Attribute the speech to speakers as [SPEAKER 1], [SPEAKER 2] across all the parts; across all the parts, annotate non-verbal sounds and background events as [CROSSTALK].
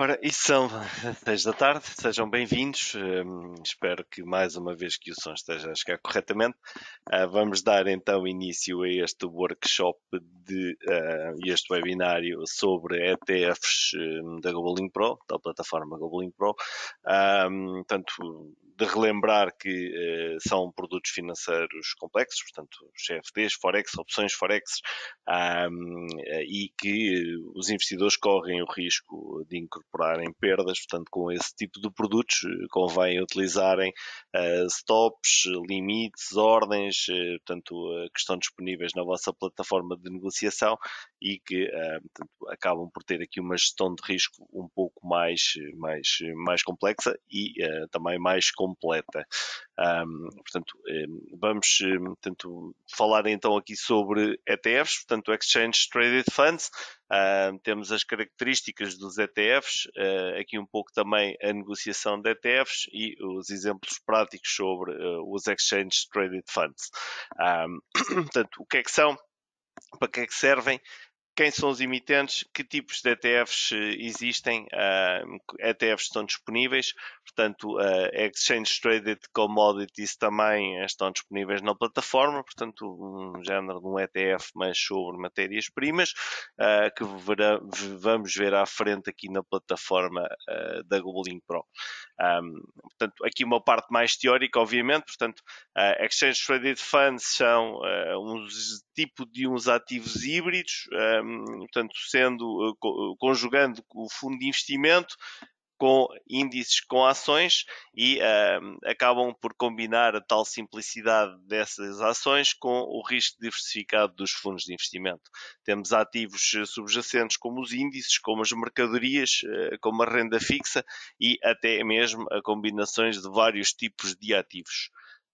[SPEAKER 1] Ora, e são seis [LAUGHS] da tarde, sejam bem-vindos. Hum, espero que mais uma vez que o som esteja a chegar corretamente. Uh, vamos dar então início a este workshop de uh, este webinário sobre ETFs um, da GlobalLink Pro, da plataforma GlobalLink Pro. Ah, um, portanto, de relembrar que uh, são produtos financeiros complexos, portanto, CFDs, Forex, opções Forex, um, eh, e que eh, os investidores correm o risco de incorporarem perdas, portanto, com esse tipo de produtos convém utilizarem eh, stops, limites, ordens, eh, portanto, eh, que estão disponíveis na vossa plataforma de negociação e que portanto, acabam por ter aqui uma gestão de risco um pouco mais, mais, mais complexa e também mais completa. portanto, vamos portanto, falar então aqui sobre ETFs, portanto, Exchange Traded Funds. Uh, temos as características dos ETFs, uh, ah, aqui um pouco também a negociação de ETFs e os exemplos práticos sobre uh, os Exchange Traded Funds. [COUGHS] portanto, o que é que são? Para que é que servem? quem são os emitentes, que tipos de ETFs eh, existem, uh, ah, ETFs estão disponíveis, portanto, uh, Exchange Traded Commodities também eh, estão disponíveis na plataforma, portanto, um género de um ETF, mas sobre matérias-primas, uh, que verá, vamos ver à frente aqui na plataforma da Googling Pro. Um, portanto, aqui uma parte mais teórica, obviamente, portanto, Exchange Traded Funds são um tipo de uns ativos híbridos, um, portanto, sendo, eh, eh, conjugando o fundo de investimento com índices com ações e uh, acabam por combinar a tal simplicidade dessas ações com o risco diversificado dos fundos de investimento. Temos ativos eh, subjacentes como os índices, como as mercadorias, uh, como a renda fixa e até mesmo a combinações de vários tipos de ativos.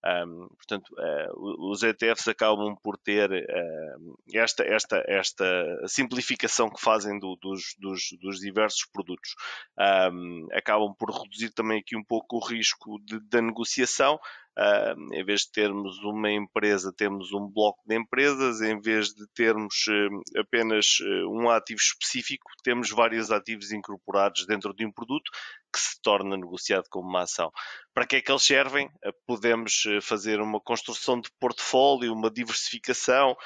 [SPEAKER 1] Um, portanto, uh, os ETFs acabam por ter uh, esta, esta, esta simplificação que fazem do, dos, dos, dos, diversos produtos. Um, acabam por reduzir também aqui um pouco o risco de, da negociação. Uh, em vez de termos uma empresa, temos um bloco de empresas, em vez de termos uh, apenas uh, um ativo específico, temos vários ativos incorporados dentro de um produto que se torna negociado como uma ação. Para que é que eles servem? Eh, podemos eh, fazer uma construção de portfólio, uma diversificação,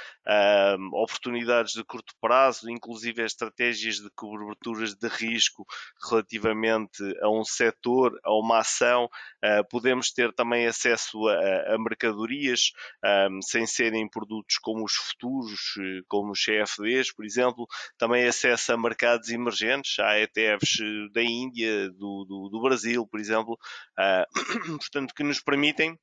[SPEAKER 1] oportunidades de curto prazo, inclusive estratégias de coberturas de risco relativamente a um setor, a uma ação. Eh, podemos ter também acesso a, mercadorias sem serem produtos como os futuros, como os CFDs, por exemplo. Também acesso a mercados emergentes, há ETFs da Índia, do, do, do Brasil, por exemplo. Ah, [CLEARS THROAT] portanto, que nos permitem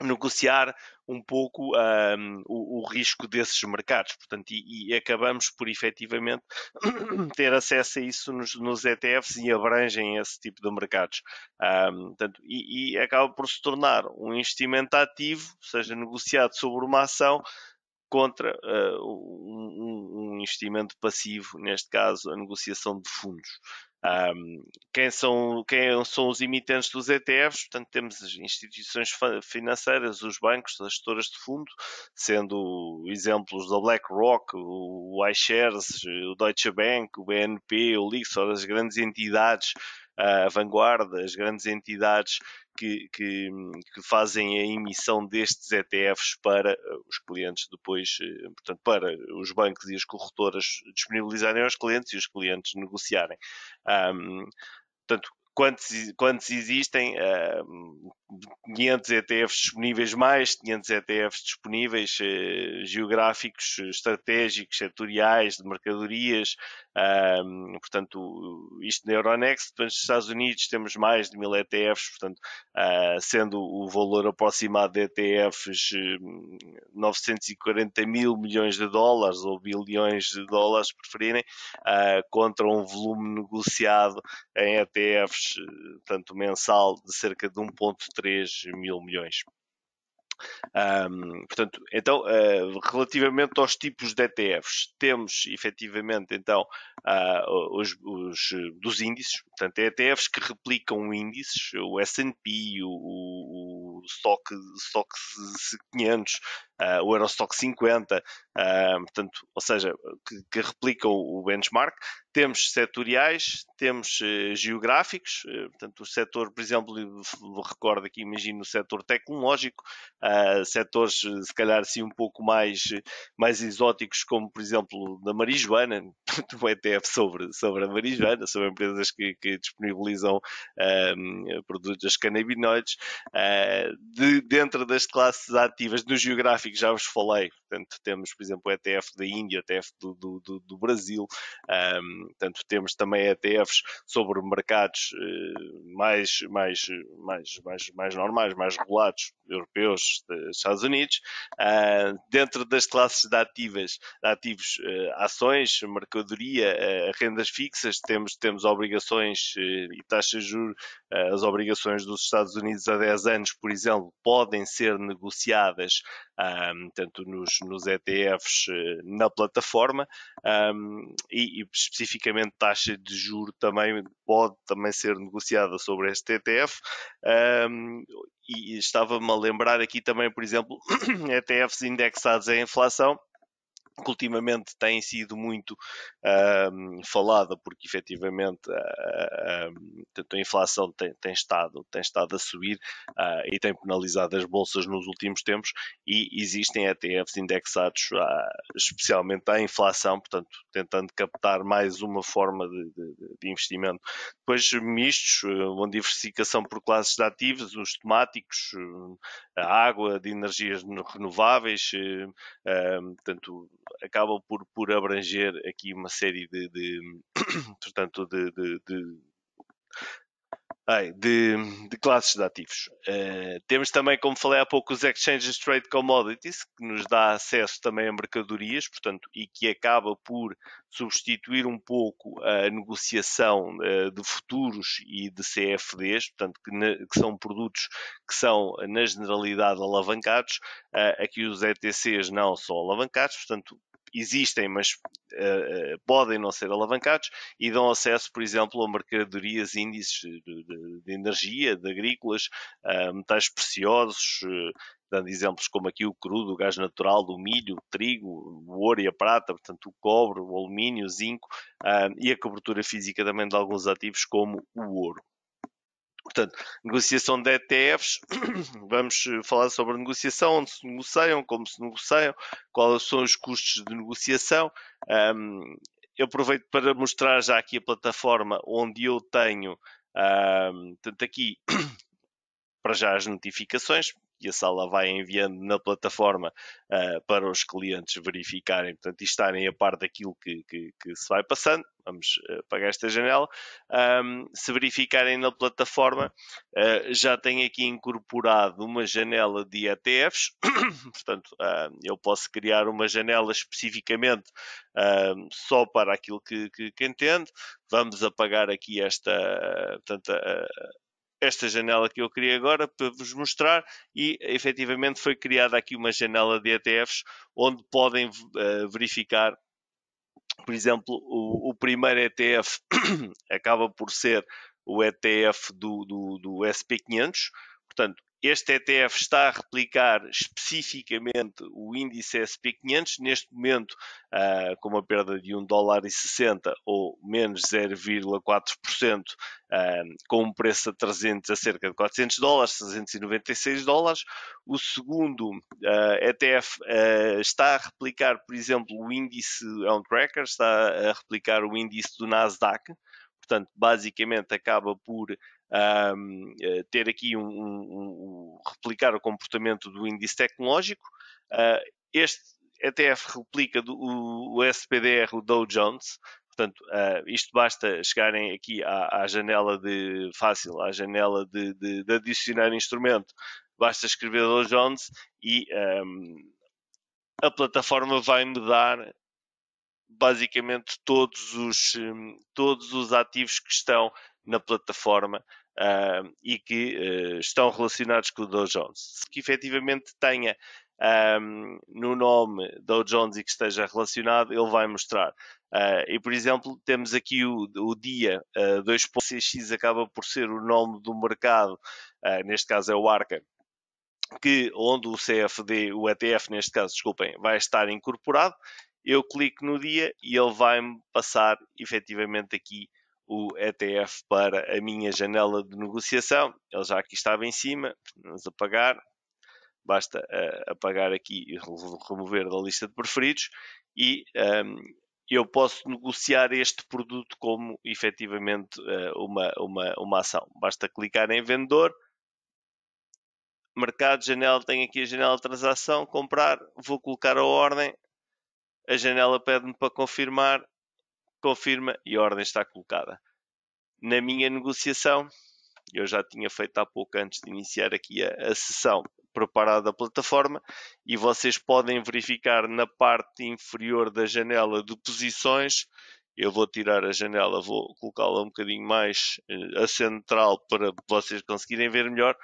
[SPEAKER 1] negociar um pouco um, o, o, risco desses mercados, portanto, e, e, acabamos por efetivamente [CLEARS THROAT] ter acesso a isso nos, nos ETFs e abrangem esse tipo de mercados, um, portanto, e, e acaba por se tornar um investimento ativo, seja negociado sobre uma ação, contra uh, um, um, investimento passivo, neste caso a negociação de fundos. Um, quem, são, quem são os emitentes dos ETFs? Portanto, temos as instituições financeiras, os bancos, as gestoras de fundo, sendo exemplos da BlackRock, o iShares, o Deutsche Bank, o BNP, o Lixor, as grandes entidades, ah, a vanguarda, as grandes entidades que, que, que, fazem a emissão destes ETFs para eh, os clientes depois, eh, portanto, para os bancos e as corretoras disponibilizarem aos clientes e os clientes negociarem. Um, portanto, quantos, quantos existem, um, 500 ETFs disponíveis, mais 500 ETFs disponíveis, eh, geográficos, estratégicos, setoriais, de mercadorias. Um, portanto, isto na Euronext, nos Estados Unidos temos mais de 1000 ETFs, portanto, uh, sendo o valor aproximado de ETFs 940 hum, mil milhões de dólares ou bilhões de dólares, preferirem, uh, contra um volume negociado em ETFs, eh, tanto mensal, de cerca de 1,3 3 mil milhões. Um, portanto, então, uh, relativamente aos tipos de ETFs, temos efetivamente então uh, os, os, dos índices, portanto, é ETFs que replicam índices, o S&P, o, o, o Stock, Stock 500, uh, o Eurostock 50, uh, eh, portanto, ou seja, que, que replicam o benchmark. Temos setoriais, temos uh, geográficos, portanto, o setor, por exemplo, recordo aqui, imagino, o setor tecnológico, setores, se calhar, assim, um pouco mais, mais exóticos, como, por exemplo, da marijuana, portanto, um ETF sobre, sobre a marijuana, sobre empresas que, que disponibilizam ehm, produtos canabinoides. De, dentro das classes ativas, no geográfico, que já vos falei. Portanto, temos, por exemplo, o ETF da Índia, ETF do, do, do, do Brasil. Um, portanto, temos também ETFs sobre mercados uh, mais, mais, mais, mais, mais normais, mais regulados, europeus, Estados Unidos. Uh, dentro das classes de ativas, de ativos, uh, ações, mercadoria, eh, rendas fixas, temos, temos obrigações e taxas de juros. as obrigações dos Estados Unidos a 10 anos, por exemplo, podem ser negociadas um, tanto nos, nos ETFs eh, na plataforma um, e, e, especificamente taxa de juro também pode também ser negociada sobre este ETF um, e estava-me a lembrar aqui também, por exemplo, ETFs [CLEARS THROAT] indexados à inflação que ultimamente tem sido muito um, falada, porque efetivamente uh, a inflação tem, tem, estado, tem estado a subir uh, e tem penalizado as bolsas nos últimos tempos e existem ETFs indexados uh, especialmente à inflação, portanto, tentando captar mais uma forma de, de, de investimento. Depois mistos, uma diversificação por classes de ativos, os temáticos, a água, de energias renováveis, portanto, acabam por, por abranger aqui uma série de, de [CLEARS THROAT] portanto, de, de, de de, de, classes de ativos. Uh, temos também, como falei há pouco, os Exchanges Trade Commodities, que nos dá acesso também a mercadorias, portanto, e que acaba por substituir um pouco a negociação uh, de futuros e de CFDs, portanto, que, ne, que, são produtos que são, na generalidade, alavancados. Uh, aqui os ETCs não são alavancados, portanto, existem, mas uh, podem não ser alavancados e dão acesso, por exemplo, a mercadorias, índices de, de, de energia, de agrícolas, uh, metais preciosos, uh, dando exemplos como aqui o crudo, o gás natural, o milho, o trigo, o ouro e a prata, portanto o cobre, o alumínio, o zinco e a cobertura física também de alguns ativos como o ouro. Portanto, negociação de ETFs, [COUGHS] vamos eh, falar sobre a negociação, onde se negociam, como se negociam, quais são os custos de negociação. Um, eu aproveito para mostrar já aqui a plataforma onde eu tenho, um, tanto aqui [COUGHS] para já as notificações, e a sala vai enviando na plataforma uh, para os clientes verificarem portanto, e estarem a par daquilo que, que, que se vai passando. Vamos eh, apagar esta janela. Um, se verificarem na plataforma, uh, já tem aqui incorporado uma janela de ETFs. [COUGHS] portanto, eu posso criar uma janela especificamente só para aquilo que, que, que entendo. Vamos apagar aqui esta, portanto, esta janela que eu criei agora para vos mostrar e efetivamente foi criada aqui uma janela de ETFs onde podem uh, verificar, por exemplo, o, o primeiro ETF [COUGHS] acaba por ser o ETF do, do, do SP500, portanto este ETF está a replicar especificamente o índice SP500, neste momento uh, com uma perda de 1 dólar e 60 ou menos 0,4%, uh, ah, com um preço a 300 a cerca de 400 dólares, 396 dólares. O segundo uh, ah, ETF está a replicar, por exemplo, o índice on tracker, está a replicar o índice do Nasdaq, portanto, basicamente acaba por um, eh, ter aqui um, um, replicar o comportamento do índice tecnológico. Uh, este ETF replica do, o, o SPDR, o Dow Jones, Portanto, ah, isto basta chegarem aqui à, à, janela de fácil, à janela de, de, de adicionar instrumento, basta escrever Dow Jones e um, a plataforma vai-me dar basicamente todos os, hum, todos os ativos que estão na plataforma uh, e que uh, estão relacionados com o Dow Jones. Que efetivamente tenha um, ah, no nome Dow Jones e que esteja relacionado, ele vai mostrar. Uh, e, por exemplo, temos aqui o, o dia uh, 2.6x acaba por ser o nome do mercado, uh, neste caso é o Arca, que, onde o CFD, o ETF, neste caso, desculpem, vai estar incorporado. Eu clico no dia e ele vai-me passar efetivamente aqui o ETF para a minha janela de negociação. Ele já aqui estava em cima, vamos apagar. Basta uh, apagar aqui e remover da lista de preferidos e um, ehm, eu posso negociar este produto como efetivamente uh, uma, uma, uma ação. Basta clicar em vendedor, mercado, janela, tenho aqui a janela de transação, comprar, vou colocar a ordem, a janela pede-me para confirmar, confirma e a ordem está colocada. Na minha negociação, eu já tinha feito há pouco antes de iniciar aqui a, a sessão preparada a plataforma e vocês podem verificar na parte inferior da janela de posições. Eu vou tirar a janela, vou colocá-la um bocadinho mais eh, a central para vocês conseguirem ver melhor.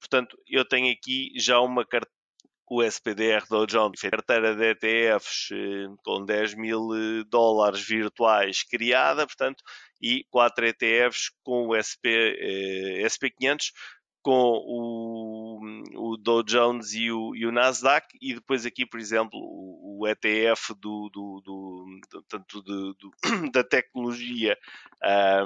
[SPEAKER 1] Portanto, eu tenho aqui já uma, o SPDR Dow Jones carteira de ETFs eh, com 10 mil eh, dólares virtuais criada, portanto, e 4 ETFs com o SP, eh, SP500, com o, o Dow Jones e o, e o, Nasdaq, e depois aqui, por exemplo, o, o ETF do, do, do, do tanto de, [COUGHS] da tecnologia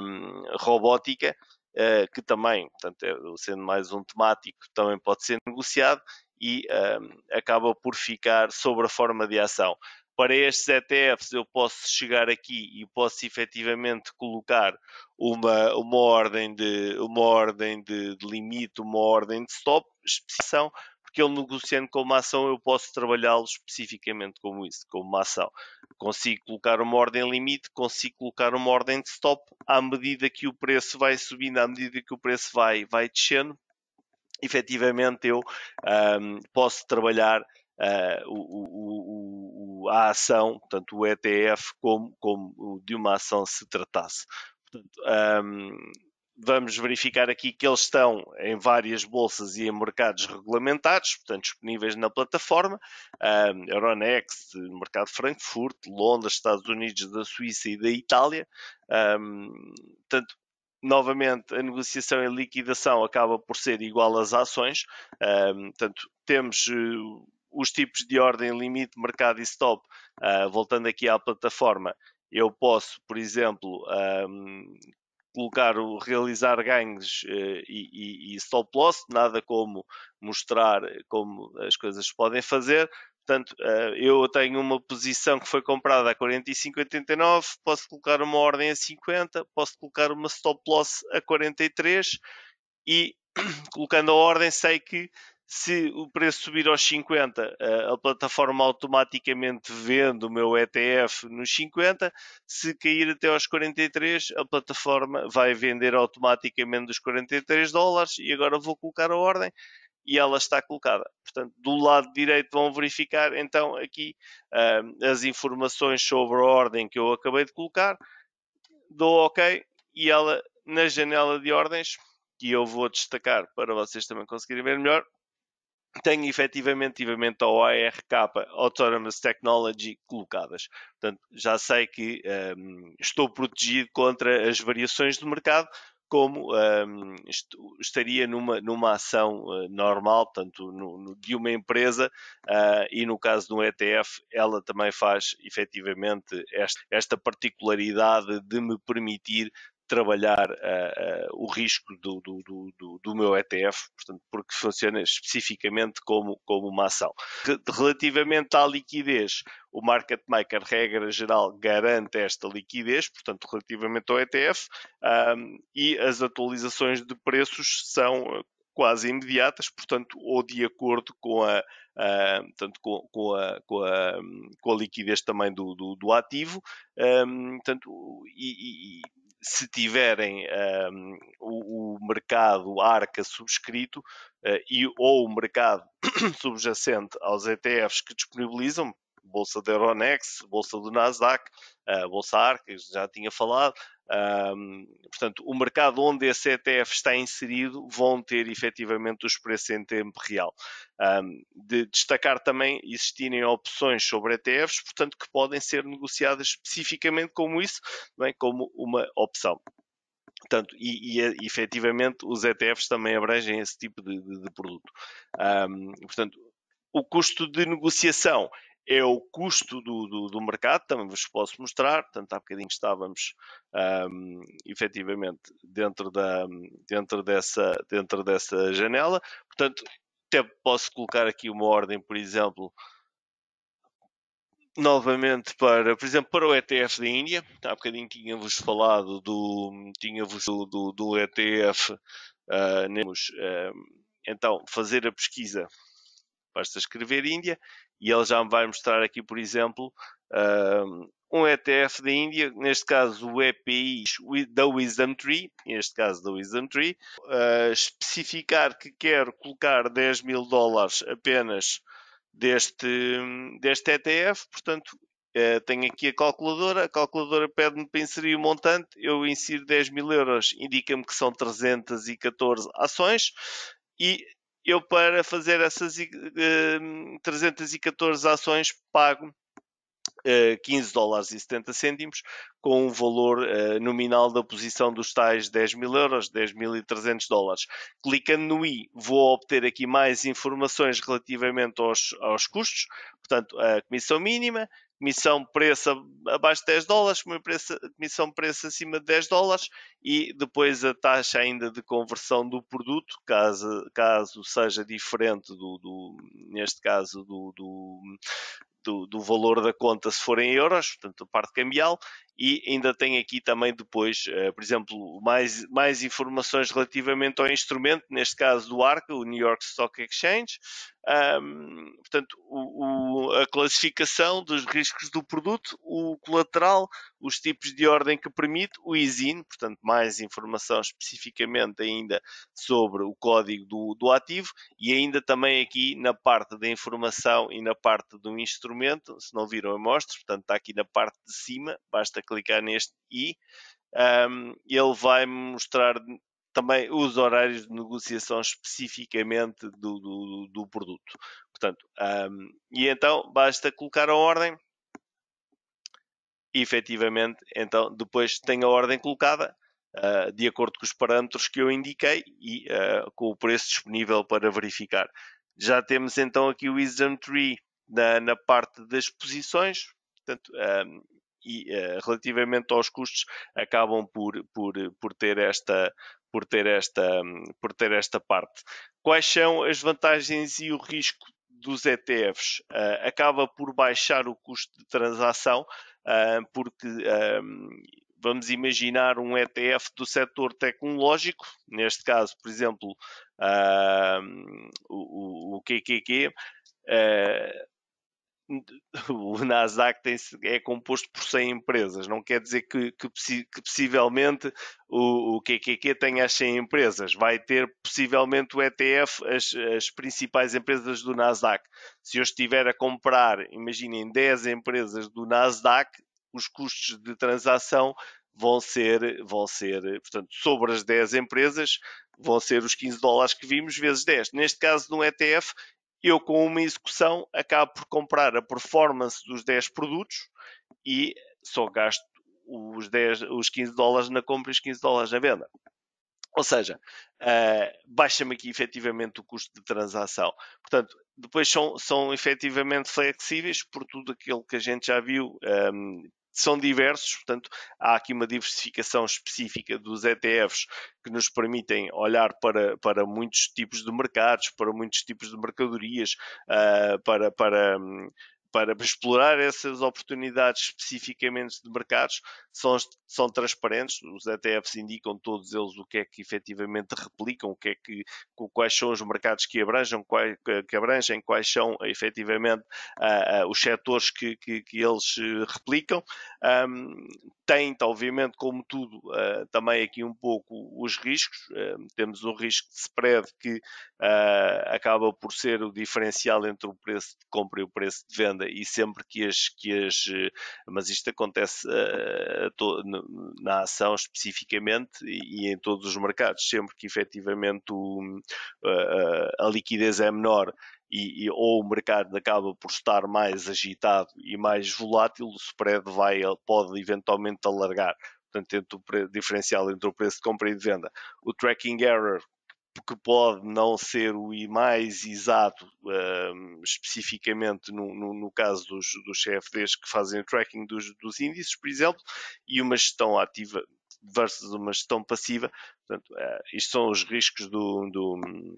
[SPEAKER 1] um, robótica, Uh, que também, portanto, é, sendo mais um temático, também pode ser negociado, e um, acaba por ficar sobre a forma de ação. Para estes ETFs, eu posso chegar aqui e posso efetivamente colocar uma, uma ordem, de, uma ordem de, de limite, uma ordem de stop, especificação, porque eu negociando com uma ação eu posso trabalhá-lo especificamente como isso, como uma ação. Consigo colocar uma ordem limite, consigo colocar uma ordem de stop à medida que o preço vai subindo, à medida que o preço vai, vai descendo, efetivamente eu um, posso trabalhar uh, o, o, o, a ação, tanto o ETF, como, como de uma ação se tratasse. Portanto, um, vamos verificar aqui que eles estão em várias bolsas e em mercados regulamentados, portanto disponíveis na plataforma, um, Euronext, mercado de Frankfurt, Londres, Estados Unidos, da Suíça e da Itália. Um, portanto, novamente, a negociação em liquidação acaba por ser igual às ações, um, portanto, temos uh, os tipos de ordem limite, mercado e stop. Uh, voltando aqui à plataforma, eu posso, por exemplo, um, colocar o realizar ganhos uh, e, e, e, stop loss, nada como mostrar como as coisas podem fazer. Portanto, eh, eu tenho uma posição que foi comprada a 45,89, posso colocar uma ordem a 50, posso colocar uma stop loss a 43 e [CLEARS THROAT] colocando a ordem sei que se o preço subir aos 50, eh, a plataforma automaticamente vende o meu ETF nos 50. Se cair até aos 43, a plataforma vai vender automaticamente os 43 dólares. E agora vou colocar a ordem e ela está colocada. Portanto, do lado direito vão verificar então aqui uh, as informações sobre a ordem que eu acabei de colocar, dou OK e ela na janela de ordens, que eu vou destacar para vocês também conseguirem ver melhor, tem efetivamente, efetivamente a OARK Autonomous Technology colocadas. Portanto, já sei que um, estou protegido contra as variações do mercado, como um, ehm, estaria numa, numa ação uh, normal, portanto, no, no, de uma empresa, uh, e no caso do ETF, ela também faz efetivamente esta, esta particularidade de me permitir trabalhar uh, uh, o risco do, do, do, do, meu ETF, portanto, porque funciona especificamente como, como uma ação. Relativamente à liquidez, o market maker, regra geral, garante esta liquidez, portanto, relativamente ao ETF, um, e as atualizações de preços são eh, quase imediatas, portanto, ou de acordo com a, Uh, portanto, com, com, a, com, a, com a liquidez também do, do, do ativo, um, portanto, e, e se tiverem um, o, o, mercado ARCA subscrito uh, e, ou o mercado [CLEARS THROAT] subjacente aos ETFs que disponibilizam, Bolsa da Euronext, Bolsa do Nasdaq, uh, Bolsa ARCA, já tinha falado, um, portanto, o mercado onde esse ETF está inserido vão ter efetivamente os preços em tempo real. Um, de destacar também existirem opções sobre ETFs, portanto, que podem ser negociadas especificamente como isso, bem, é? como uma opção. Portanto, e, e eh, efetivamente os ETFs também abrangem esse tipo de, de, de produto. Um, portanto, o custo de negociação é o custo do, do, do, mercado, também vos posso mostrar. Portanto, há bocadinho estávamos um, efetivamente dentro, da, dentro, dessa, dentro dessa janela. Portanto, até posso colocar aqui uma ordem, por exemplo, novamente para, por exemplo, para o ETF da Índia. Há bocadinho tinha-vos falado do, tinha-vos do, do, do ETF. Uh, ah, nemos, uh, ah, então, fazer a pesquisa Basta escrever Índia e ele já me vai mostrar aqui, por exemplo, ah, um ETF da Índia, neste caso o EPI da Wisdom Tree, neste caso da Wisdom Tree, especificar que quer colocar 10 mil dólares apenas deste, deste ETF, portanto Uh, tenho aqui a calculadora, a calculadora pede-me para inserir o montante, eu insiro 10 mil euros, indica-me que são 314 ações e eu para fazer essas uh, eh, 314 hum, ações pago 15 eh, dólares e 70 cêntimos, com o um valor uh, nominal da posição dos tais 10 mil euros, 10.300 dólares. Clicando no i, vou obter aqui mais informações relativamente aos, aos custos, portanto, a comissão mínima, comissão preço abaixo de 10 dólares, comissão preço acima de 10 dólares e depois a taxa ainda de conversão do produto, caso, caso seja diferente do, do neste caso do, do, do, do valor da conta se for em euros, portanto, a parte cambial, e ainda tem aqui também depois, eh, por exemplo, mais, mais informações relativamente ao instrumento, neste caso do ARCA, o New York Stock Exchange, um, portanto, o, o, a classificação dos riscos do produto, o colateral, os tipos de ordem que permite, o ISIN, portanto, mais informação especificamente ainda sobre o código do, do ativo e ainda também aqui na parte da informação e na parte do instrumento, se não viram, eu mostro, portanto, está aqui na parte de cima, basta clicar neste i, um, ele vai mostrar também os horários de negociação especificamente do, do, do produto. Portanto, um, e então basta colocar a ordem e efetivamente, então depois tem a ordem colocada uh, de acordo com os parâmetros que eu indiquei e uh, com o preço disponível para verificar. Já temos então aqui o Wisdom Tree na, na parte das posições, portanto, um, e eh, relativamente aos custos acabam por, por, por ter esta por ter esta por ter esta parte. Quais são as vantagens e o risco dos ETFs? Uh, eh, acaba por baixar o custo de transação uh, porque vamos imaginar um ETF do setor tecnológico, neste caso, por exemplo, uh, o, o QQQ. Uh, [LAUGHS] o Nasdaq tem, é composto por 100 empresas, não quer dizer que, que, que possivelmente o, o QQQ tenha as 100 empresas, vai ter possivelmente o ETF, as, as principais empresas do Nasdaq. Se eu estiver a comprar, imaginem, 10 empresas do Nasdaq, os custos de transação vão ser, vão ser, portanto, sobre as 10 empresas, vão ser os 15 dólares que vimos vezes 10. Neste caso, no ETF, eu com uma execução acabo por comprar a performance dos 10 produtos e só gasto os, 10, os 15 dólares na compra e os 15 dólares na venda. Ou seja, uh, baixa-me aqui efetivamente o custo de transação. Portanto, depois são, são efetivamente flexíveis por tudo aquilo que a gente já viu, um, ehm, são diversos, portanto, há aqui uma diversificação específica dos ETFs que nos permitem olhar para, para muitos tipos de mercados, para muitos tipos de mercadorias, uh, para, para um, para explorar essas oportunidades especificamente de mercados são, são transparentes, os ETFs indicam todos eles o que é que efetivamente replicam, o que é que, quais são os mercados que abrangem, quais, que abrangem, quais são efetivamente uh, uh, os setores que, que, que eles eh, replicam. Um, tem, tá, obviamente, como tudo, uh, também aqui um pouco os riscos. Uh, temos o risco de spread que uh, acaba por ser o diferencial entre o preço de compra e o preço de venda, e sempre que as. Que as ah, mas isto acontece na ação especificamente e, e, em todos os mercados, sempre que efetivamente o, a liquidez é menor e, e, ou o mercado acaba por estar mais agitado e mais volátil, o spread vai, pode eventualmente alargar. Portanto, entre o pre, diferencial entre o preço de compra e de venda. O tracking error, que pode não ser o mais exato, um, especificamente no, no, no, caso dos, dos CFDs que fazem o tracking dos, dos índices, por exemplo, e uma gestão ativa versus uma gestão passiva. Portanto, eh, isto são os riscos do, do hum,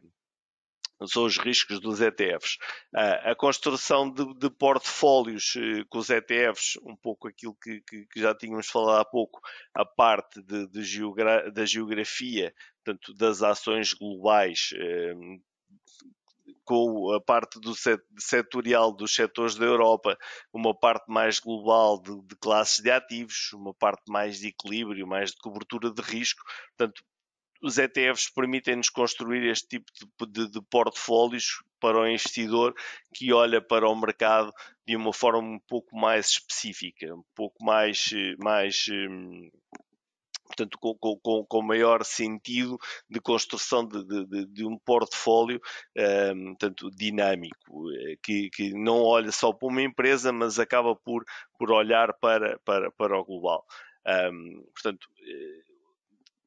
[SPEAKER 1] são os riscos dos ETFs. Ah, a construção de, de, portfólios eh, com os ETFs, um pouco aquilo que, que, que já tínhamos falado há pouco, a parte de, de geogra da geografia, portanto, das ações globais, eh, com a parte do setorial dos setores da Europa, uma parte mais global de, de classes de ativos, uma parte mais de equilíbrio, mais de cobertura de risco. Portanto, os ETFs permitem-nos construir este tipo de, de, de, portfólios para o investidor que olha para o mercado de uma forma um pouco mais específica, um pouco mais, mais hum, portanto, com, com, com maior sentido de construção de, de, de um portfólio um, dinâmico, eh, que, que não olha só para uma empresa, mas acaba por, por olhar para, para, para o global. Um, portanto, eh,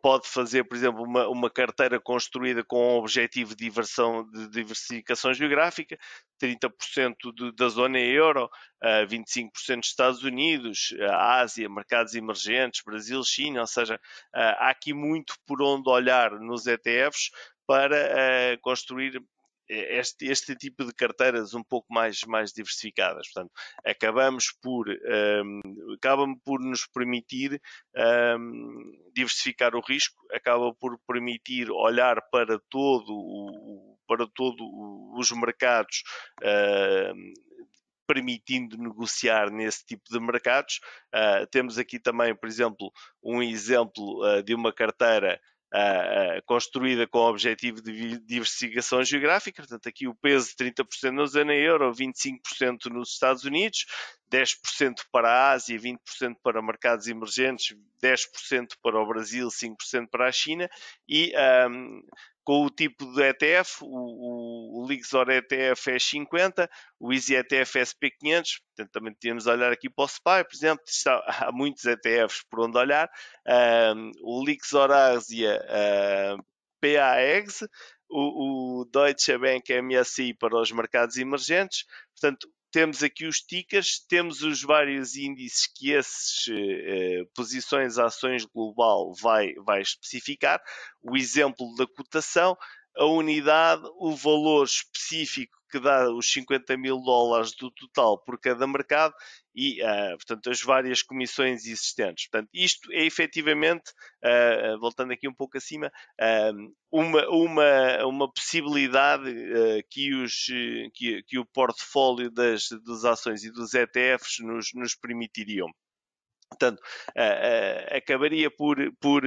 [SPEAKER 1] pode fazer, por exemplo, uma, uma carteira construída com o um objetivo de, diversão, de diversificação geográfica, 30% de, da zona é euro, uh, 25% dos Estados Unidos, uh, Ásia, mercados emergentes, Brasil, China, ou seja, uh, há aqui muito por onde olhar nos ETFs para ah, construir é, este, este tipo de carteiras um pouco mais, mais diversificadas. Portanto, acabamos por, um, acabam por nos permitir um, diversificar o risco, acaba por permitir olhar para todo o, para todos os mercados. Um, permitindo negociar nesse tipo de mercados. Uh, temos aqui também, por exemplo, um exemplo uh, de uma carteira Uh, uh, construída com o objetivo de diversificação geográfica, portanto, aqui o peso de 30% na zona euro, 25% nos Estados Unidos, 10% para a Ásia, 20% para mercados emergentes, 10% para o Brasil, 5% para a China e um, com o tipo de ETF, o, o, Lixor ETF é 50, o Easy ETF é SP500, portanto também temos de olhar aqui para o SPY, por exemplo, está, há muitos ETFs por onde olhar, um, o Lixor Ásia uh, PAEX, o, o Deutsche Bank MSI para os mercados emergentes, portanto temos aqui os tickers, temos os vários índices que esses eh, posições ações global vai, vai especificar, o exemplo da cotação, a unidade, o valor específico que dá os 50 mil dólares do total por cada mercado e, uh, portanto, as várias comissões existentes. Portanto, isto é efetivamente, uh, voltando aqui um pouco acima, uh, uma, uma, uma possibilidade que, os, que, que, o portfólio das, das ações e dos ETFs nos, nos permitiriam. Portanto, acabaria por, por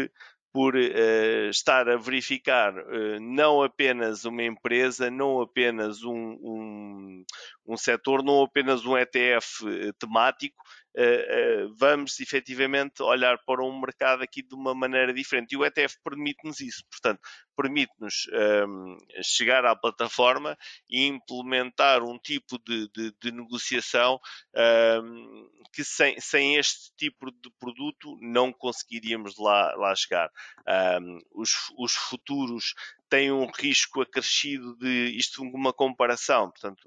[SPEAKER 1] por uh, estar a verificar uh, não apenas uma empresa, não apenas um, um, um setor, não apenas um ETF eh, temático, eh, eh, vamos efetivamente olhar para um mercado aqui de uma maneira diferente. E o ETF permite-nos isso, portanto, permite-nos um, ehm, chegar à plataforma e implementar um tipo de, de, de negociação um, ehm, que sem, sem, este tipo de produto não conseguiríamos lá, lá chegar. Um, ehm, os, os, futuros tem um risco acrescido de isto uma comparação, portanto,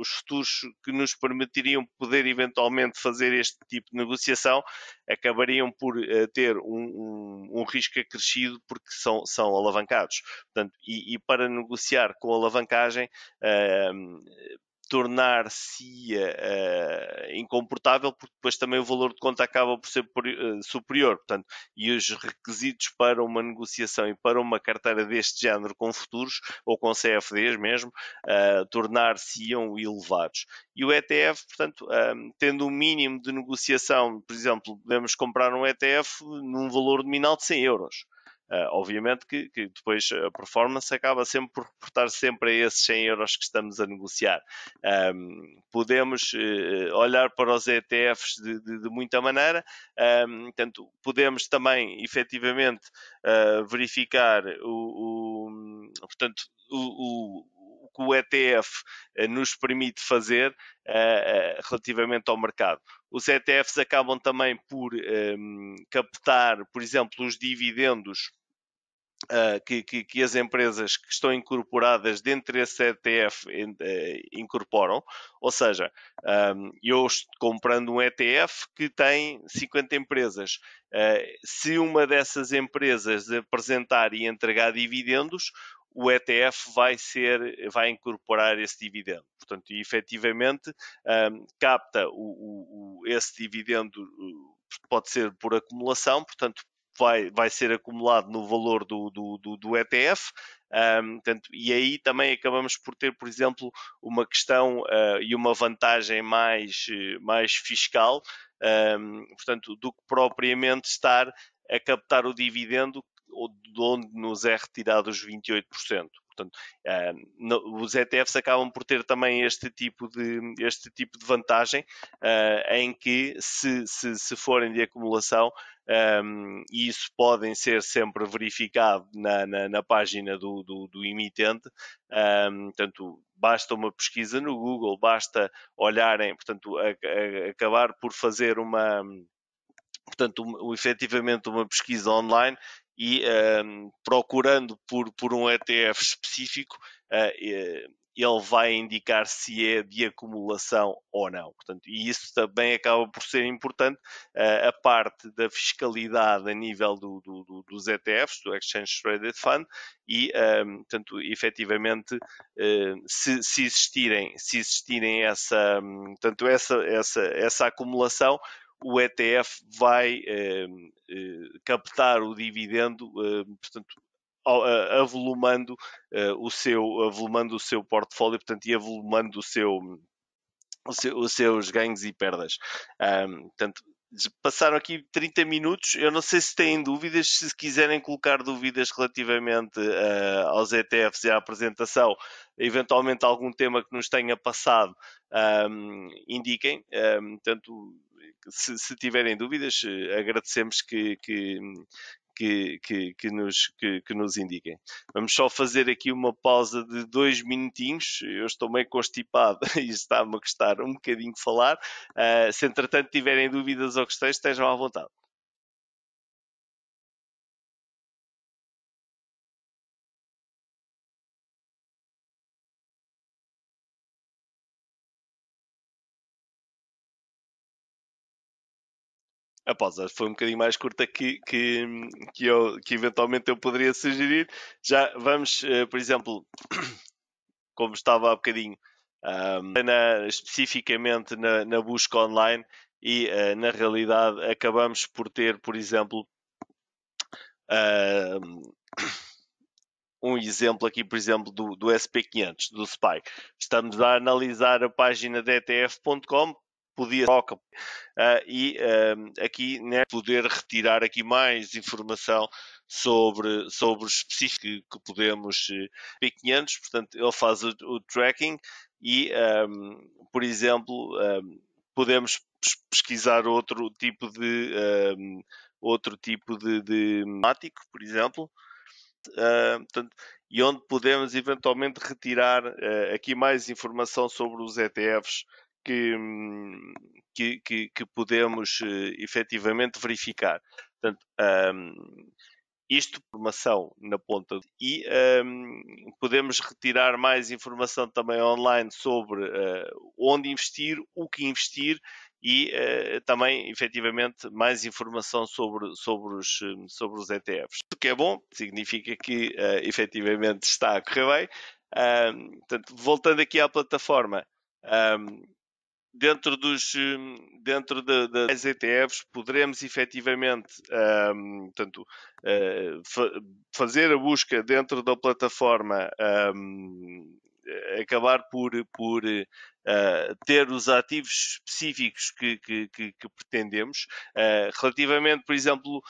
[SPEAKER 1] os futuros que nos permitiriam poder eventualmente fazer este tipo de negociação acabariam por uh, ter um, um, um, risco acrescido porque são, são alavancados. Portanto, e, e para negociar com alavancagem, uh, tornar-se uh, incomportável, porque depois também o valor de conta acaba por ser uh, superior. Portanto, e os requisitos para uma negociação e para uma carteira deste género com futuros ou com CFDs mesmo, uh, tornar-se-iam elevados. E o ETF, portanto, ehm, tendo um mínimo de negociação, por exemplo, podemos comprar um ETF num valor nominal de 100 euros. Uh, obviamente que, que, depois a performance acaba sempre por reportar sempre a esses 100 euros que estamos a negociar. Um, podemos uh, olhar para os ETFs de, de, de muita maneira, um, portanto, podemos também efetivamente uh, verificar o, o portanto, o, o que o ETF eh, nos permite fazer uh, relativamente ao mercado. Os ETFs acabam também por um, captar, por exemplo, os dividendos Uh, que, que, que, as empresas que estão incorporadas dentro desse ETF in, uh, eh, incorporam. Ou seja, um, eu estou comprando um ETF que tem 50 empresas. Uh, se uma dessas empresas apresentar e entregar dividendos, o ETF vai ser, vai incorporar esse dividendo. Portanto, efetivamente um, capta o, o, o, esse dividendo eh, pode ser por acumulação, portanto vai, vai ser acumulado no valor do, do, do, do ETF. Um, portanto, e aí também acabamos por ter, por exemplo, uma questão uh, e uma vantagem mais, eh, mais fiscal, um, portanto, do que propriamente estar a captar o dividendo de onde nos é retirado os 28%. Portanto, os ETFs acabam por ter também este tipo de, este tipo de vantagem, uh, em que, se, se, se forem de acumulação, um, e isso podem ser sempre verificado na, na, na página do, do, do emitente, um, portanto, basta uma pesquisa no Google, basta olharem, portanto, a, a, acabar por fazer uma, portanto, um, efetivamente uma pesquisa online e um, procurando por, por um ETF específico, uh, ele vai indicar se é de acumulação ou não. Portanto, e isso também acaba por ser importante, eh, a parte da fiscalidade a nível do, do, dos ETFs, do Exchange Traded Fund, e, um, ehm, portanto, efetivamente, eh, se, se, existirem, se existirem essa, portanto, essa, essa, essa acumulação, o ETF vai eh, eh, captar o dividendo, eh, portanto, avolumando eh, o seu avolumando o seu portfólio, portanto, e avolumando o seu os seus ganhos e perdas. Um, portanto, passaram aqui 30 minutos. Eu não sei se têm dúvidas. Se quiserem colocar dúvidas relativamente uh, aos ETFs e à apresentação, eventualmente algum tema que nos tenha passado, um, indiquem. Um, portanto, se, se, tiverem dúvidas, eh, agradecemos que, que, que, que, que nos, que, que, nos indiquem. Vamos só fazer aqui uma pausa de dois minutinhos. Eu estou meio constipado [LAUGHS] e está-me a gostar um bocadinho de falar. Uh, se entretanto tiverem dúvidas ou questões, estejam à vontade. a ah, pausa foi um bocadinho mais curta que, que, que, eu, que eventualmente eu poderia sugerir. Já vamos, eh, por exemplo, [COUGHS] como estava há bocadinho, um, ah, na, especificamente na, na, busca online e uh, na realidade acabamos por ter, por exemplo, uh, um exemplo aqui, por exemplo, do, do SP500, do SPY. Estamos a analisar a página dtf.com podia troca uh, e uh, aqui né, poder retirar aqui mais informação sobre sobre os que podemos uh, eh, 500 portanto ele faz o, o tracking e um, por exemplo um, podemos pesquisar outro tipo de um, outro tipo de, de mático por exemplo Uh, portanto, e onde podemos eventualmente retirar uh, aqui mais informação sobre os ETFs que, que, que, que podemos uh, efetivamente verificar. Portanto, um, isto informação na ponta e um, podemos retirar mais informação também online sobre uh, onde investir, o que investir e uh, também efetivamente mais informação sobre, sobre, os, sobre os ETFs. O que é bom, significa que uh, efetivamente está a correr bem. Um, portanto, voltando aqui à plataforma, um, dentro dos hum, dentro de, de, das ETFs poderemos efetivamente um, portanto, uh, fa fazer a busca dentro da plataforma um, acabar por, por uh, ter os ativos específicos que, que, que, que pretendemos uh, relativamente por exemplo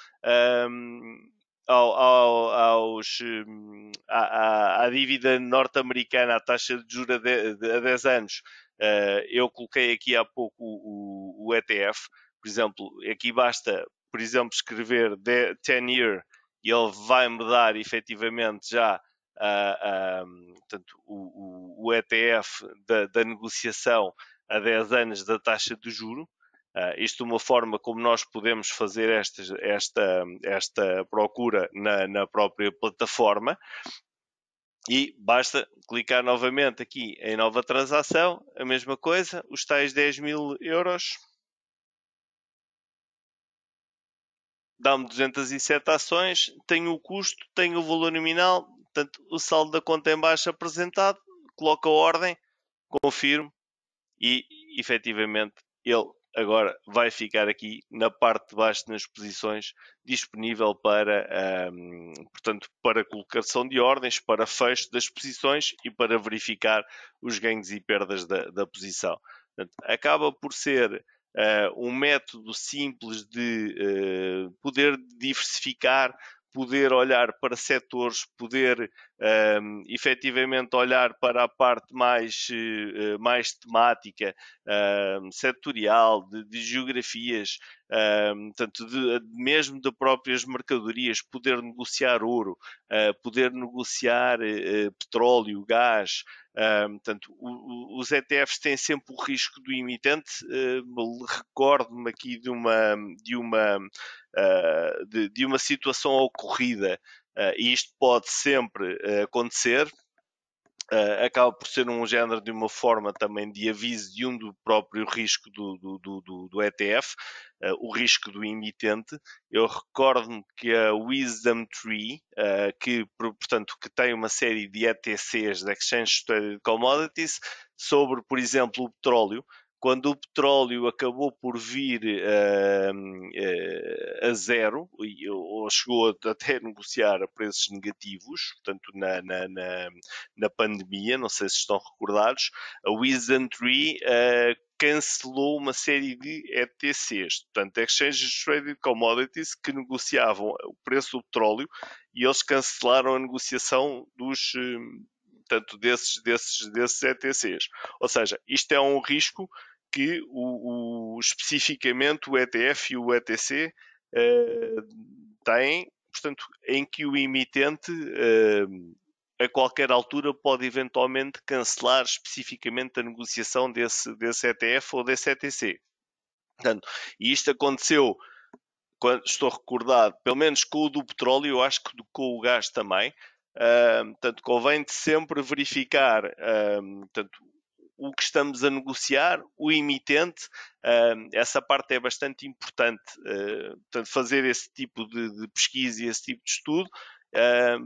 [SPEAKER 1] um, ao, ao, aos, hum, à, à, à dívida norte-americana, à taxa de juros a 10 anos, eh, eu coloquei aqui há pouco o, o, ETF, por exemplo, aqui basta, por exemplo, escrever 10 year e ele vai-me dar efetivamente já uh, portanto, o, o, ETF da, da, negociação a 10 anos da taxa de juro. Uh, isto é uma forma como nós podemos fazer esta, esta, esta procura na, na própria plataforma. E basta clicar novamente aqui em nova transação, a mesma coisa, os tais 10 mil euros. Dá-me 207 ações, tenho o custo, tenho o valor nominal, portanto o saldo da conta em baixo apresentado, coloco a ordem, confirmo e efetivamente ele agora vai ficar aqui na parte de baixo nas posições disponível para um, portanto para colocação de ordens para fecho das posições e para verificar os ganhos e perdas da, da posição portanto, acaba por ser uh, um método simples de uh, poder diversificar poder olhar para setores, poder um, efetivamente olhar para a parte mais, uh, mais temática, uh, setorial, de, de geografias, um, tanto de, mesmo de próprias mercadorias, poder negociar ouro, uh, poder negociar uh, petróleo, gás. Um, portanto, o, o, os ETFs têm sempre o risco do imitante. Uh, Recordo-me aqui de uma, de, uma, ah, de, de uma situação ocorrida eh, e isto pode sempre eh, acontecer, Uh, acaba por ser um género de uma forma também de aviso de um do próprio risco do, do, do, do ETF, uh, o risco do emitente. Eu recordo-me que a Wisdom Tree, uh, que, portanto, que tem uma série de ETCs de Exchange Traded Commodities, sobre, por exemplo, o petróleo, quando o petróleo acabou por vir uh, uh, a zero, ou chegou até a negociar a preços negativos, portanto, na, na, na, na pandemia, não sei se estão recordados, a Wizardry uh, eh, cancelou uma série de ETCs, portanto, Exchanges Traded Commodities, que negociavam o preço do petróleo e eles cancelaram a negociação dos eh, tanto desses, desses, desses ETCs. Ou seja, isto é um risco que o, o especificamente o ETF e o ETC uh, eh, têm, portanto, em que o emitente uh, a qualquer altura pode eventualmente cancelar especificamente a negociação desse, desse ETF ou desse ETC. Portanto, e isto aconteceu, quando, estou recordado, pelo menos com o do petróleo, eu acho que com o gás também, portanto, convém sempre verificar um, portanto, o que estamos a negociar, o emitente, um, essa parte é bastante importante. Uh, portanto, fazer esse tipo de, de pesquisa e esse tipo de estudo,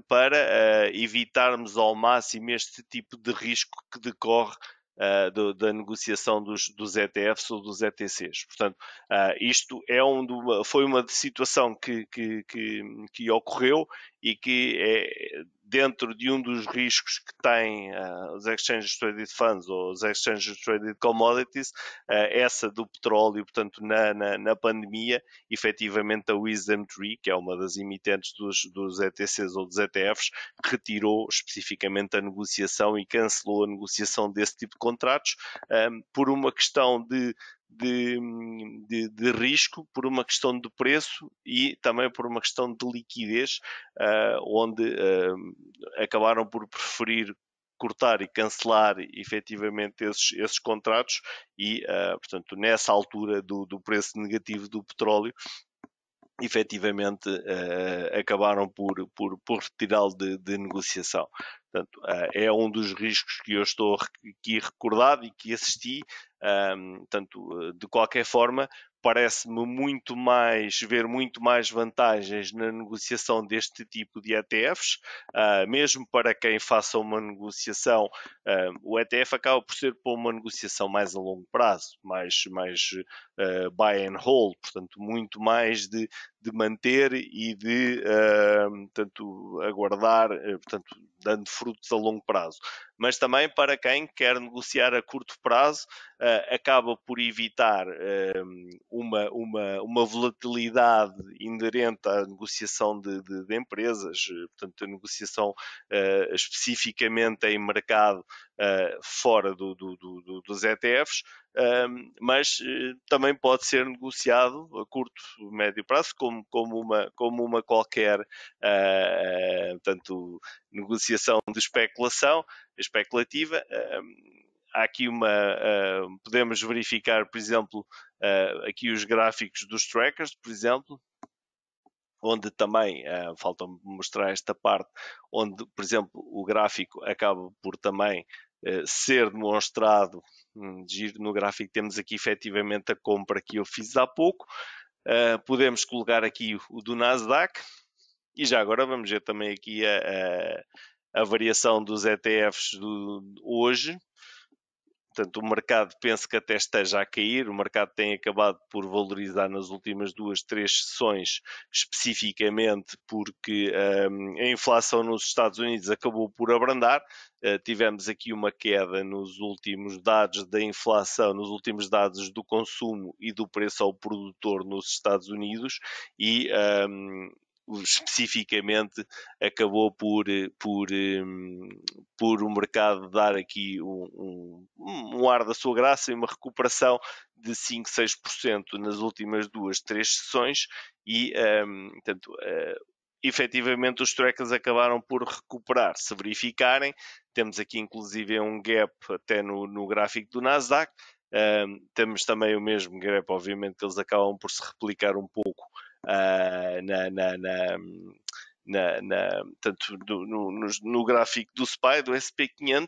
[SPEAKER 1] para eh, evitarmos ao máximo este tipo de risco que decorre uh, eh, do, da negociação dos, dos, ETFs ou dos ETCs. Portanto, uh, isto é um, foi uma situação que, que, que, que ocorreu e que é dentro de um dos riscos que têm uh, os exchanges traded funds ou os exchanges traded commodities, uh, essa do petróleo, portanto, na, na, na, pandemia, efetivamente a Wisdom Tree, que é uma das emitentes dos, dos ETCs ou dos ETFs, retirou especificamente a negociação e cancelou a negociação desse tipo de contratos um, ah, por uma questão de de, de, de, risco por uma questão de preço e também por uma questão de liquidez, uh, onde uh, acabaram por preferir cortar e cancelar efetivamente esses, esses contratos e, uh, portanto, nessa altura do, do preço negativo do petróleo, efetivamente uh, acabaram por, por, por retirá-lo de, de, negociação. Portanto, eh, é um dos riscos que eu estou aqui recordado e que assisti. portanto, eh, de qualquer forma, parece-me muito mais ver muito mais vantagens na negociação deste tipo de ETFs, uh, ah, mesmo para quem faça uma negociação, uh, o ETF acaba por ser para uma negociação mais a longo prazo, mais, mais uh, buy and hold, portanto, muito mais de, de manter e de portanto, aguardar, portanto, dando frutos a longo prazo. Mas também para quem quer negociar a curto prazo uh, acaba por evitar eh, uma, uma, uma volatilidade inerente à negociação de, de, de empresas, eh, portanto, a negociação uh, especificamente em mercado uh, fora do, do, do, dos ETFs, ehm, mas também pode ser negociado a curto, médio prazo, como, como, uma, como uma qualquer uh, portanto, negociação de especulação especulativa. Ehm, há aqui uma. Uh, podemos verificar, por exemplo, uh, aqui os gráficos dos trackers, por exemplo, onde também uh, falta mostrar esta parte, onde, por exemplo, o gráfico acaba por também ser demonstrado. Hum, no gráfico temos aqui efetivamente a compra que eu fiz há pouco. podemos colocar aqui o do Nasdaq e já agora vamos ver também aqui a, a a variação dos ETFs do, hoje Portanto, o mercado penso que até esteja a cair, o mercado tem acabado por valorizar nas últimas duas, três sessões, especificamente porque um, a inflação nos Estados Unidos acabou por abrandar. Uh, tivemos aqui uma queda nos últimos dados da inflação, nos últimos dados do consumo e do preço ao produtor nos Estados Unidos e um, especificamente acabou por, eh, por, eh, por o mercado dar aqui um, um, um ar da sua graça e uma recuperação de 5, 6% nas últimas duas, três sessões e, um, ehm, portanto, uh, efetivamente os trackers acabaram por recuperar. Se verificarem, temos aqui inclusive um gap até no, no gráfico do Nasdaq, um, ehm, temos também o mesmo gap, obviamente, que eles acabam por se replicar um pouco uh, na, na, na na, na, tanto do, no, no, no, gráfico do SPY, do SP500.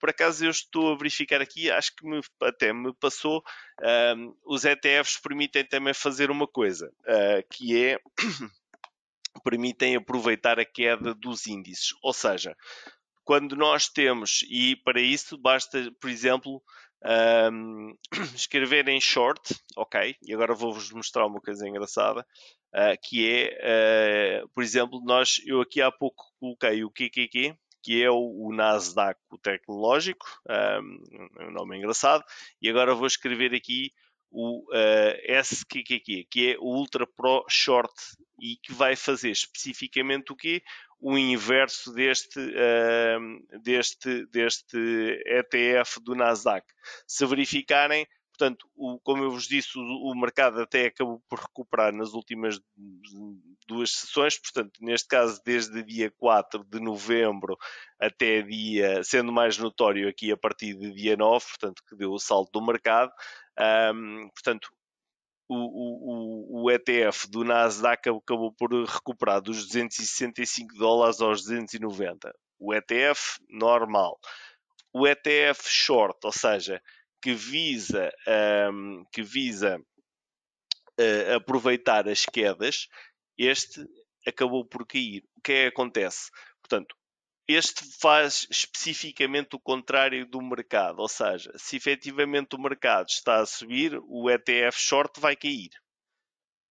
[SPEAKER 1] Por acaso eu estou a verificar aqui, acho que me, até me passou. Um, ehm, os ETFs permitem também fazer uma coisa, uh, que é [CLEARS THROAT] permitem aproveitar a queda dos índices. Ou seja, quando nós temos, e para isso basta, por exemplo, um, [CLEARS THROAT] escrever em short, ok, e agora vou-vos mostrar uma coisa engraçada, uh, que é, uh, por exemplo, nós, eu aqui há pouco coloquei o QQQ, que é o, o Nasdaq o tecnológico, um, é um nome engraçado, e agora vou escrever aqui o uh, ah, SQQQ, que é o Ultra Pro Short e que vai fazer especificamente o quê? O inverso deste, uh, deste, deste ETF do Nasdaq. Se verificarem, Portanto, o, como eu vos disse, o, o, mercado até acabou por recuperar nas últimas duas sessões, portanto, neste caso, desde dia 4 de novembro até dia, sendo mais notório aqui a partir de dia 9, portanto, que deu o salto do mercado. Um, portanto, o, o, o ETF do Nasdaq acabou por recuperar dos 265 dólares aos 290. O ETF normal. O ETF short, ou seja, que visa, um, que visa uh, aproveitar as quedas, este acabou por cair. O que é que acontece? Portanto, este faz especificamente o contrário do mercado, ou seja, se efetivamente o mercado está a subir, o ETF short vai cair.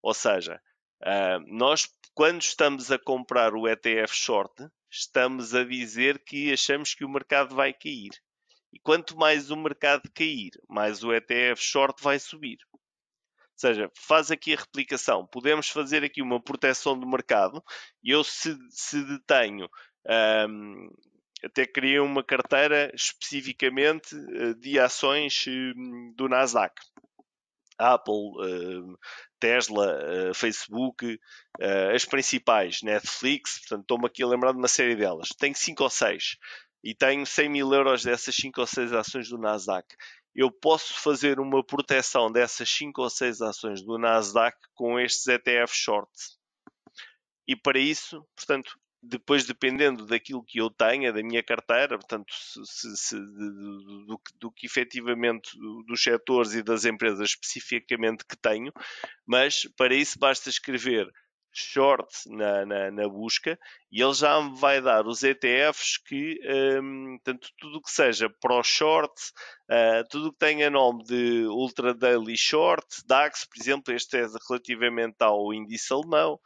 [SPEAKER 1] Ou seja, ah, nós quando estamos a comprar o ETF short, estamos a dizer que achamos que o mercado vai cair. E quanto mais o mercado cair, mais o ETF short vai subir. Ou seja, faz aqui a replicação. Podemos fazer aqui uma proteção do mercado. Eu se, se detenho um, até criei uma carteira especificamente eh, de ações hum, do Nasdaq. Apple, hum, Tesla, eh, Facebook, eh, as principais, Netflix, portanto, estou-me aqui a lembrar de uma série delas. Tenho 5 ou 6 e tenho 100 mil euros dessas 5 ou 6 ações do Nasdaq. Eu posso fazer uma proteção dessas 5 ou 6 ações do Nasdaq com estes ETF short. E para isso, portanto, depois dependendo daquilo que eu tenha, da minha carteira, portanto, se, se, do, do, do, que efetivamente dos setores e das empresas especificamente que tenho, mas para isso basta escrever short na, na, na busca e ele já me vai dar os ETFs que, portanto hum, tudo que seja pro short, uh, tudo que tenha nome de ultra daily short, DAX, por exemplo, este é relativamente ao índice alemão,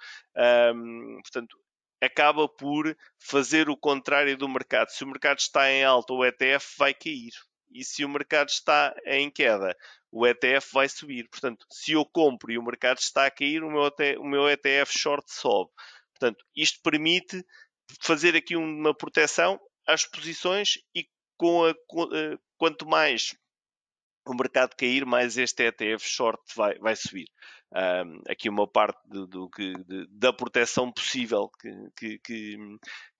[SPEAKER 1] hum, portanto, acaba por fazer o contrário do mercado. Se o mercado está em alta, o ETF vai cair. E se o mercado está em queda, o ETF vai subir. Portanto, se eu compro e o mercado está a cair, o meu ETF short sobe. Portanto, isto permite fazer aqui uma proteção às posições e com a, eh, quanto mais o mercado cair, mais este ETF short vai, vai subir um, aqui uma parte do, do que, de, da proteção possível que, que,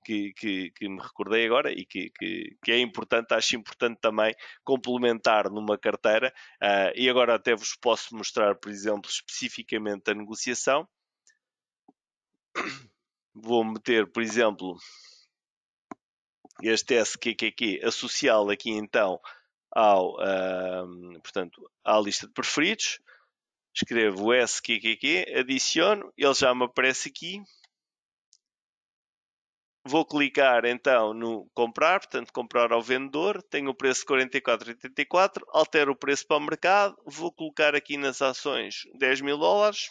[SPEAKER 1] que, que, que, me recordei agora e que, que, que, é importante, acho importante também complementar numa carteira. Uh, e agora até vos posso mostrar, por exemplo, especificamente a negociação. Vou meter, por exemplo, este SQQQ, associá-lo aqui então ao, uh, portanto, à lista de preferidos escrevo SQQQ, adiciono, ele já me aparece aqui. Vou clicar então no comprar, portanto comprar ao vendedor, tenho o preço de 44,84, altero o preço para o mercado, vou colocar aqui nas ações 10 mil dólares,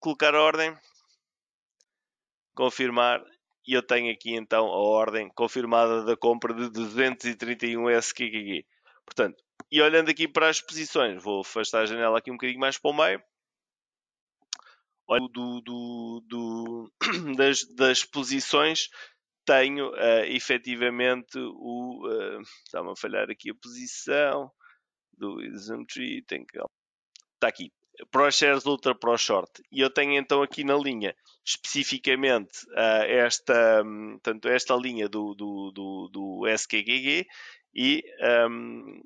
[SPEAKER 1] colocar a ordem, confirmar e eu tenho aqui então a ordem confirmada da compra de 231 SQQQ. Portanto, e olhando aqui para as posições, vou afastar a janela aqui um bocadinho mais para o meio. Olha do, do, do [CLEARS THROAT] das, das, posições, tenho uh, efetivamente o. Uh, Está-me a falhar aqui a posição do Zoom Tree. Tenho que... Está aqui. Pro Shares Ultra Pro Short. E eu tenho então aqui na linha, especificamente, uh, esta, um, tanto esta linha do, do, do, do SQGG e um,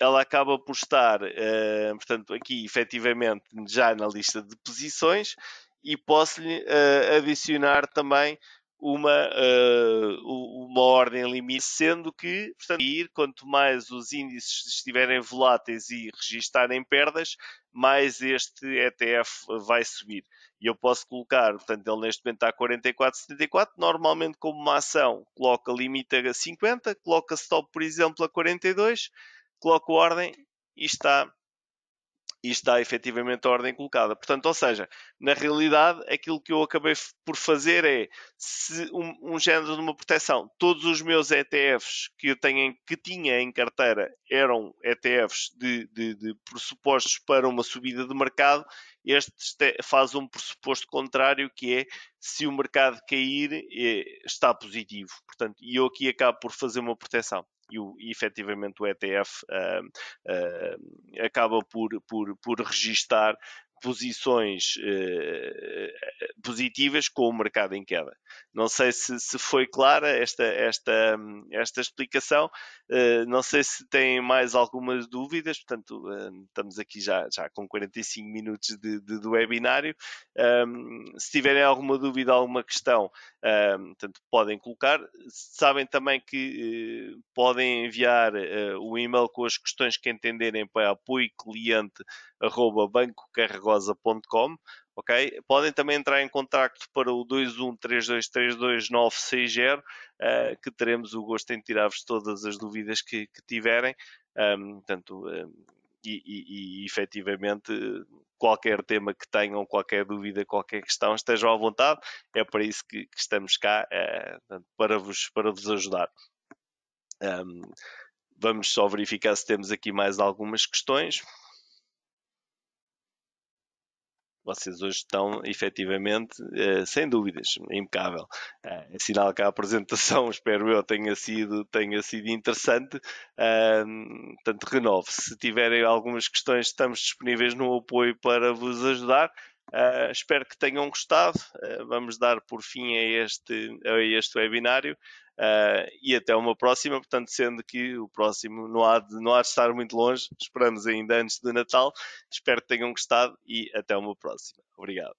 [SPEAKER 1] ela acaba por estar, uh, portanto, aqui efetivamente já na lista de posições e posso-lhe uh, adicionar também uma, uh, uma ordem limite, sendo que, portanto, ir, quanto mais os índices estiverem voláteis e registarem perdas, mais este ETF vai subir e eu posso colocar, portanto, ele neste momento está a 44,74. Normalmente, como uma ação, coloca limite a 50, coloca stop, por exemplo, a 42, coloca ordem e está, e está efetivamente a ordem colocada. Portanto, ou seja, na realidade, aquilo que eu acabei por fazer é se um, um género de uma proteção. Todos os meus ETFs que eu tenho, que tinha em carteira eram ETFs de, de, de pressupostos para uma subida de mercado este faz um pressuposto contrário que é se o mercado cair eh, está positivo. Portanto, e eu aqui acabo por fazer uma proteção. E, o, e efetivamente o ETF uh, ah, uh, ah, acaba por, por, por registar posições uh, positivas com o mercado em queda. Não sei se, se foi clara esta, esta, esta explicação, eh, não sei se têm mais algumas dúvidas, portanto, eh, estamos aqui já, já com 45 minutos de, de, do webinário. Ehm, se tiverem alguma dúvida, alguma questão, ehm, portanto, podem colocar. Sabem também que eh, podem enviar o e-mail com as questões que entenderem para apoiocliente.bancocarregosa.com ok? Podem também entrar em contacto para o 213232960, uh, eh, que teremos o gosto em tirar-vos todas as dúvidas que, que tiverem. Um, portanto, um, e, e, e efetivamente qualquer tema que tenham, qualquer dúvida, qualquer questão, estejam à vontade. É para isso que, que estamos cá, eh, para, vos, para vos ajudar. Um, vamos só verificar se temos aqui mais algumas questões vocês hoje estão efetivamente, eh, sem dúvidas, é impecável. Eh, é sinal que a apresentação, [LAUGHS] espero eu, tenha sido, tenha sido interessante. Portanto, renove. Se tiverem algumas questões, estamos disponíveis no apoio para vos ajudar. Uh, espero que tenham gostado. Uh, vamos dar por fim a este, a este webinário. Uh, e até uma próxima, portanto, sendo que o próximo não há, de, não há de estar muito longe, esperamos ainda antes do Natal. Espero que tenham gostado e até uma próxima. Obrigado.